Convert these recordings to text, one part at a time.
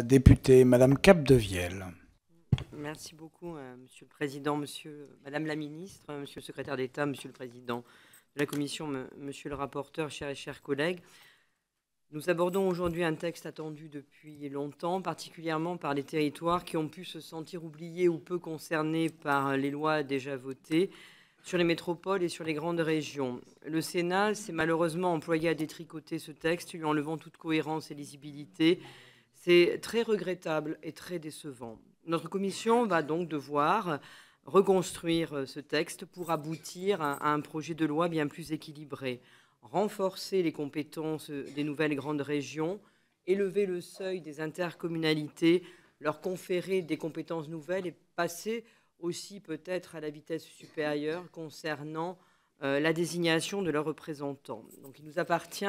La députée, Madame Capdevielle. Merci beaucoup, euh, Monsieur le Président, monsieur, Madame la Ministre, euh, Monsieur le Secrétaire d'État, Monsieur le Président de la Commission, Monsieur le Rapporteur, chers et chers collègues. Nous abordons aujourd'hui un texte attendu depuis longtemps, particulièrement par les territoires qui ont pu se sentir oubliés ou peu concernés par les lois déjà votées sur les métropoles et sur les grandes régions. Le Sénat s'est malheureusement employé à détricoter ce texte, lui enlevant toute cohérence et lisibilité, c'est très regrettable et très décevant. Notre commission va donc devoir reconstruire euh, ce texte pour aboutir à un projet de loi bien plus équilibré, renforcer les compétences euh, des nouvelles grandes régions, élever le seuil des intercommunalités, leur conférer des compétences nouvelles et passer aussi peut-être à la vitesse supérieure concernant euh, la désignation de leurs représentants. Donc il nous appartient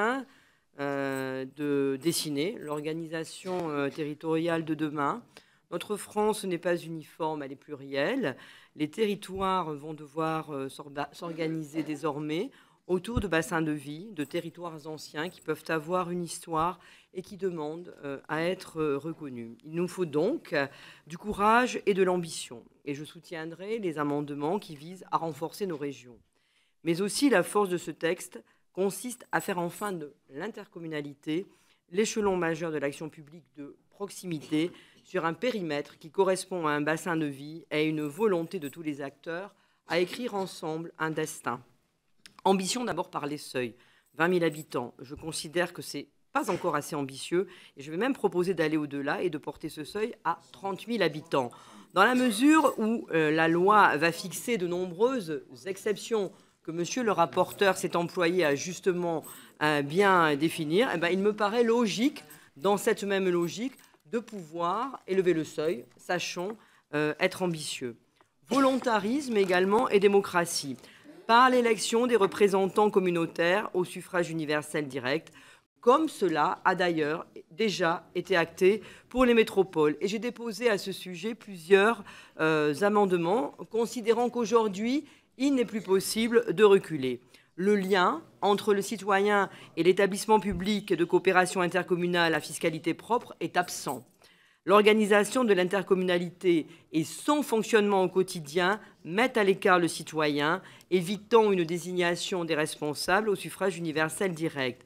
euh, de dessiner l'organisation euh, territoriale de demain. Notre France n'est pas uniforme, elle est plurielle. Les territoires vont devoir euh, s'organiser désormais autour de bassins de vie, de territoires anciens qui peuvent avoir une histoire et qui demandent à être reconnus. Il nous faut donc du courage et de l'ambition. Et je soutiendrai les amendements qui visent à renforcer nos régions. Mais aussi la force de ce texte, consiste à faire enfin de l'intercommunalité l'échelon majeur de l'action publique de proximité sur un périmètre qui correspond à un bassin de vie et à une volonté de tous les acteurs à écrire ensemble un destin. Ambition d'abord par les seuils. 20 000 habitants, je considère que c'est pas encore assez ambitieux et je vais même proposer d'aller au-delà et de porter ce seuil à 30 000 habitants. Dans la mesure où euh, la loi va fixer de nombreuses exceptions monsieur le rapporteur s'est employé à justement euh, bien définir, eh ben, il me paraît logique, dans cette même logique, de pouvoir élever le seuil, sachant euh, être ambitieux. Volontarisme également et démocratie. Par l'élection des représentants communautaires au suffrage universel direct, comme cela a d'ailleurs déjà été acté pour les métropoles. Et j'ai déposé à ce sujet plusieurs euh, amendements, considérant qu'aujourd'hui, il n'est plus possible de reculer. Le lien entre le citoyen et l'établissement public de coopération intercommunale à fiscalité propre est absent. L'organisation de l'intercommunalité et son fonctionnement au quotidien mettent à l'écart le citoyen, évitant une désignation des responsables au suffrage universel direct.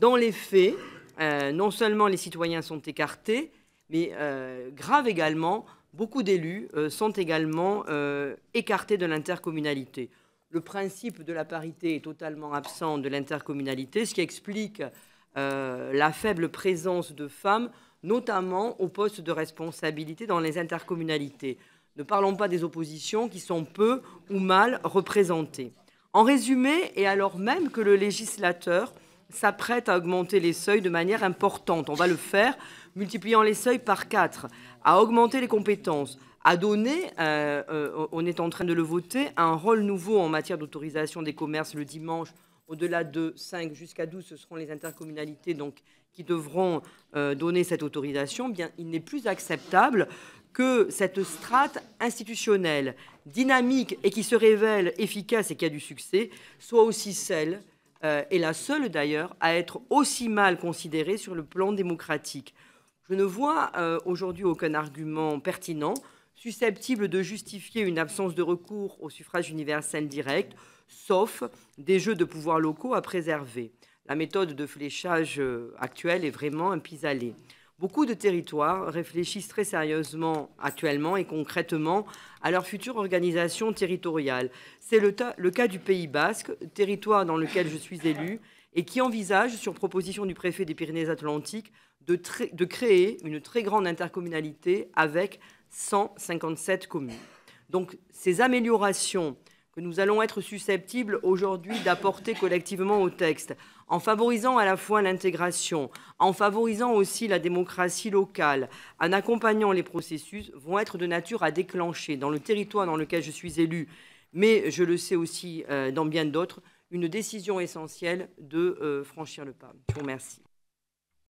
Dans les faits, euh, non seulement les citoyens sont écartés, mais euh, grave également, beaucoup d'élus euh, sont également euh, écartés de l'intercommunalité. Le principe de la parité est totalement absent de l'intercommunalité, ce qui explique euh, la faible présence de femmes, notamment aux postes de responsabilité dans les intercommunalités. Ne parlons pas des oppositions qui sont peu ou mal représentées. En résumé, et alors même que le législateur s'apprête à augmenter les seuils de manière importante. On va le faire multipliant les seuils par 4, à augmenter les compétences, à donner, euh, euh, on est en train de le voter, un rôle nouveau en matière d'autorisation des commerces le dimanche. Au-delà de 5 jusqu'à 12, ce seront les intercommunalités donc, qui devront euh, donner cette autorisation. Eh bien, il n'est plus acceptable que cette strate institutionnelle, dynamique et qui se révèle efficace et qui a du succès, soit aussi celle est euh, la seule d'ailleurs à être aussi mal considérée sur le plan démocratique. Je ne vois euh, aujourd'hui aucun argument pertinent susceptible de justifier une absence de recours au suffrage universel direct, sauf des jeux de pouvoirs locaux à préserver. La méthode de fléchage euh, actuelle est vraiment un pis-aller. Beaucoup de territoires réfléchissent très sérieusement actuellement et concrètement à leur future organisation territoriale. C'est le, cas du Pays basque, territoire dans lequel je suis élu, et qui envisage, sur proposition du préfet des Pyrénées-Atlantiques, de, de créer une très grande intercommunalité avec 157 communes. Donc ces améliorations que nous allons être susceptibles aujourd'hui d'apporter collectivement au texte, en favorisant à la fois l'intégration, en favorisant aussi la démocratie locale, en accompagnant les processus, vont être de nature à déclencher dans le territoire dans lequel je suis élu, mais je le sais aussi euh, dans bien d'autres, une décision essentielle de euh, franchir le pas. Je vous remercie.